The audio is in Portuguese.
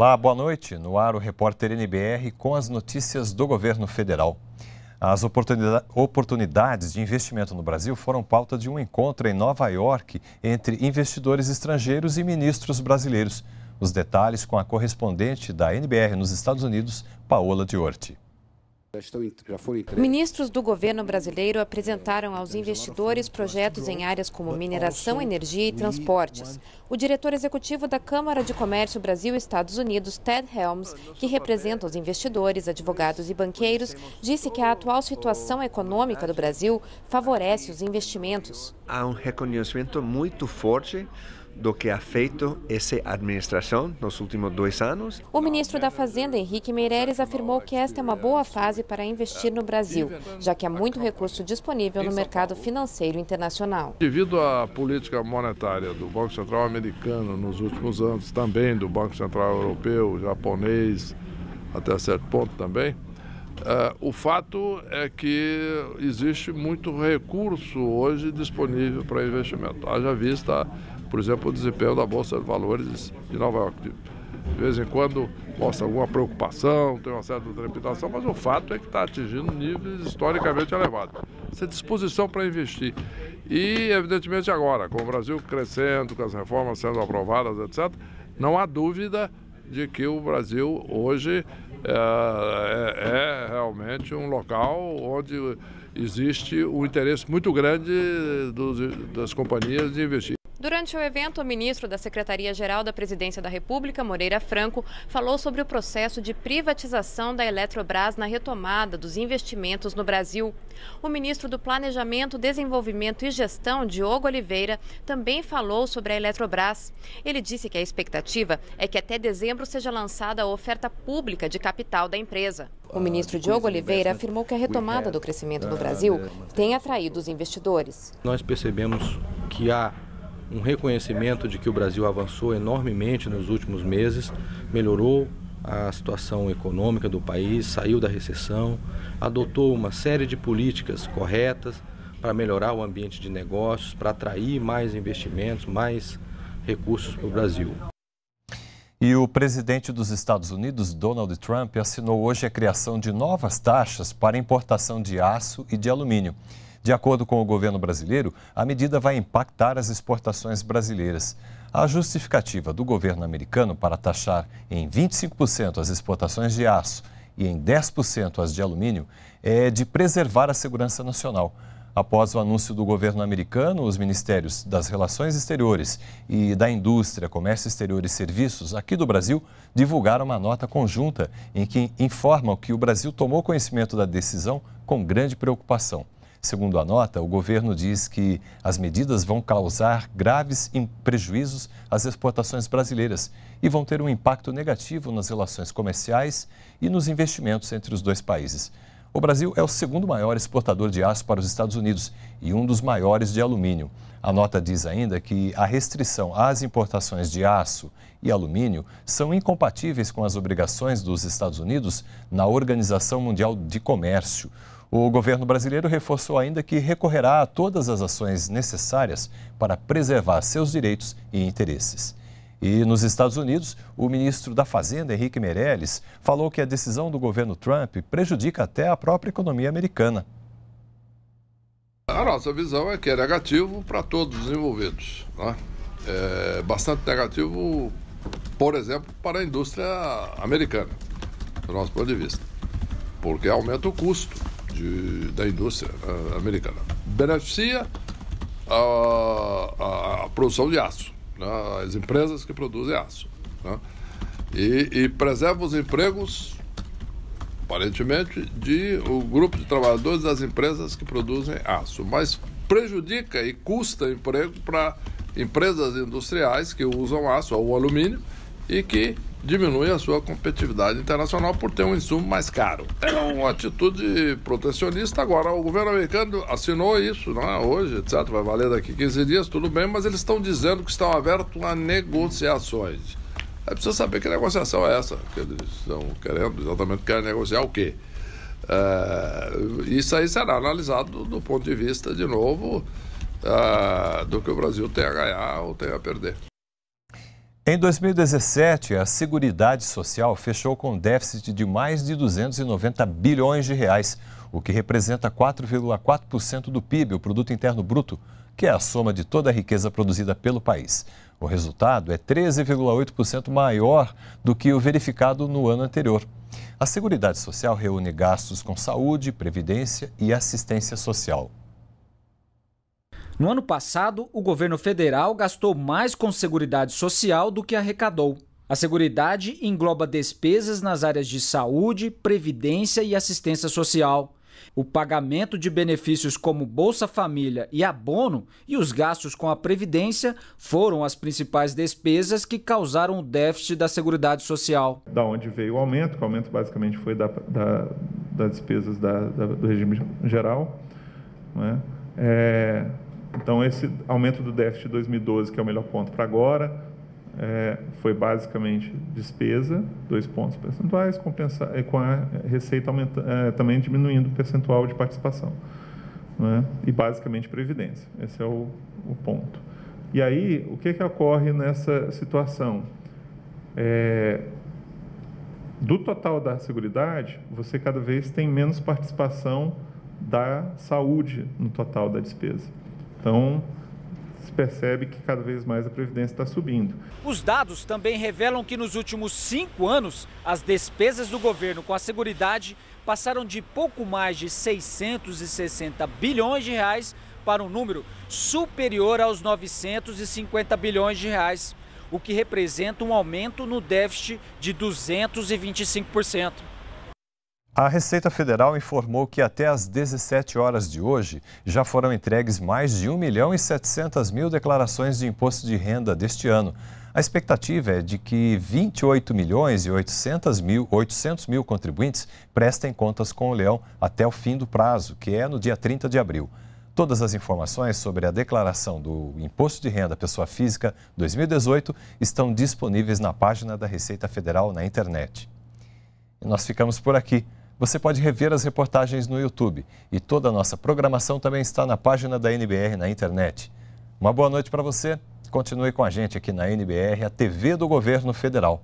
Olá, boa noite. No ar, o repórter NBR com as notícias do governo federal. As oportunidades de investimento no Brasil foram pauta de um encontro em Nova York entre investidores estrangeiros e ministros brasileiros. Os detalhes com a correspondente da NBR nos Estados Unidos, Paola Diorti. Já estão, já Ministros do governo brasileiro apresentaram aos investidores projetos em áreas como mineração, energia e transportes. O diretor executivo da Câmara de Comércio Brasil-Estados Unidos, Ted Helms, que representa os investidores, advogados e banqueiros, disse que a atual situação econômica do Brasil favorece os investimentos. Há um reconhecimento muito forte do que ha feito essa administração nos últimos dois anos. O ministro da Fazenda, Henrique Meireles, afirmou que esta é uma boa fase para investir no Brasil, já que há muito recurso disponível no mercado financeiro internacional. Devido à política monetária do Banco Central americano nos últimos anos, também do Banco Central europeu, japonês, até certo ponto também, Uh, o fato é que existe muito recurso hoje disponível para investimento. Haja vista por exemplo, o desempenho da Bolsa de Valores de Nova York. De vez em quando mostra alguma preocupação, tem uma certa trepidação, mas o fato é que está atingindo níveis historicamente elevados. Essa disposição para investir. E, evidentemente, agora, com o Brasil crescendo, com as reformas sendo aprovadas, etc., não há dúvida de que o Brasil hoje é, é, é realmente um local onde existe um interesse muito grande dos, das companhias de investir. Durante o evento, o ministro da Secretaria-Geral da Presidência da República, Moreira Franco, falou sobre o processo de privatização da Eletrobras na retomada dos investimentos no Brasil. O ministro do Planejamento, Desenvolvimento e Gestão, Diogo Oliveira, também falou sobre a Eletrobras. Ele disse que a expectativa é que até dezembro seja lançada a oferta pública de capital da empresa. O ministro ah, Diogo Oliveira afirmou que a retomada é. do crescimento no ah, Brasil é, tem atraído os investidores. Nós percebemos que há um reconhecimento de que o Brasil avançou enormemente nos últimos meses, melhorou a situação econômica do país, saiu da recessão, adotou uma série de políticas corretas para melhorar o ambiente de negócios, para atrair mais investimentos, mais recursos para o Brasil. E o presidente dos Estados Unidos, Donald Trump, assinou hoje a criação de novas taxas para importação de aço e de alumínio. De acordo com o governo brasileiro, a medida vai impactar as exportações brasileiras. A justificativa do governo americano para taxar em 25% as exportações de aço e em 10% as de alumínio é de preservar a segurança nacional. Após o anúncio do governo americano, os ministérios das Relações Exteriores e da Indústria, Comércio Exterior e Serviços aqui do Brasil divulgaram uma nota conjunta em que informam que o Brasil tomou conhecimento da decisão com grande preocupação. Segundo a nota, o governo diz que as medidas vão causar graves prejuízos às exportações brasileiras e vão ter um impacto negativo nas relações comerciais e nos investimentos entre os dois países. O Brasil é o segundo maior exportador de aço para os Estados Unidos e um dos maiores de alumínio. A nota diz ainda que a restrição às importações de aço e alumínio são incompatíveis com as obrigações dos Estados Unidos na Organização Mundial de Comércio. O governo brasileiro reforçou ainda que recorrerá a todas as ações necessárias para preservar seus direitos e interesses. E nos Estados Unidos, o ministro da Fazenda, Henrique Meirelles, falou que a decisão do governo Trump prejudica até a própria economia americana. A nossa visão é que é negativo para todos os envolvidos. Né? É bastante negativo, por exemplo, para a indústria americana, do nosso ponto de vista, porque aumenta o custo de, da indústria eh, americana. Beneficia a, a, a, produção de aço, né? as empresas que produzem aço. Né? E, e, preserva os empregos, aparentemente, de o grupo de trabalhadores das empresas que produzem aço, mas prejudica e custa emprego para empresas industriais que usam aço ou alumínio e que diminui a sua competitividade internacional por ter um insumo mais caro. É uma atitude protecionista. Agora, o governo americano assinou isso, não é hoje, etc. Vai valer daqui 15 dias, tudo bem, mas eles estão dizendo que estão abertos a negociações. É preciso saber que negociação é essa, que eles estão querendo, exatamente querem negociar o quê. É, isso aí será analisado do, do ponto de vista, de novo, é, do que o Brasil tem a ganhar ou tem a perder. Em 2017, a Seguridade Social fechou com déficit de mais de 290 bilhões de reais, o que representa 4,4% do PIB, o produto interno bruto, que é a soma de toda a riqueza produzida pelo país. O resultado é 13,8% maior do que o verificado no ano anterior. A Seguridade Social reúne gastos com saúde, previdência e assistência social. No ano passado, o governo federal gastou mais com Seguridade Social do que arrecadou. A Seguridade engloba despesas nas áreas de saúde, previdência e assistência social o pagamento de benefícios como Bolsa Família e abono e os gastos com a Previdência foram as principais despesas que causaram o déficit da Seguridade Social. Da onde veio o aumento, que o aumento basicamente foi da, da, das despesas da, da, do regime geral. Né? É, então, esse aumento do déficit de 2012, que é o melhor ponto para agora, é, foi basicamente despesa, dois pontos percentuais, compensa, é, com a receita aumenta, é, também diminuindo o percentual de participação. Né? E basicamente previdência. Esse é o, o ponto. E aí, o que, que ocorre nessa situação? É, do total da Seguridade, você cada vez tem menos participação da saúde no total da despesa. Então, se percebe que cada vez mais a Previdência está subindo. Os dados também revelam que nos últimos cinco anos, as despesas do governo com a Seguridade passaram de pouco mais de 660 bilhões de reais para um número superior aos 950 bilhões de reais, o que representa um aumento no déficit de 225%. A Receita Federal informou que até às 17 horas de hoje já foram entregues mais de 1 milhão e 700 mil declarações de imposto de renda deste ano. A expectativa é de que 28 milhões e 800 mil, 800 mil contribuintes prestem contas com o leão até o fim do prazo, que é no dia 30 de abril. Todas as informações sobre a declaração do Imposto de Renda Pessoa Física 2018 estão disponíveis na página da Receita Federal na internet. E nós ficamos por aqui. Você pode rever as reportagens no YouTube e toda a nossa programação também está na página da NBR na internet. Uma boa noite para você. Continue com a gente aqui na NBR, a TV do Governo Federal.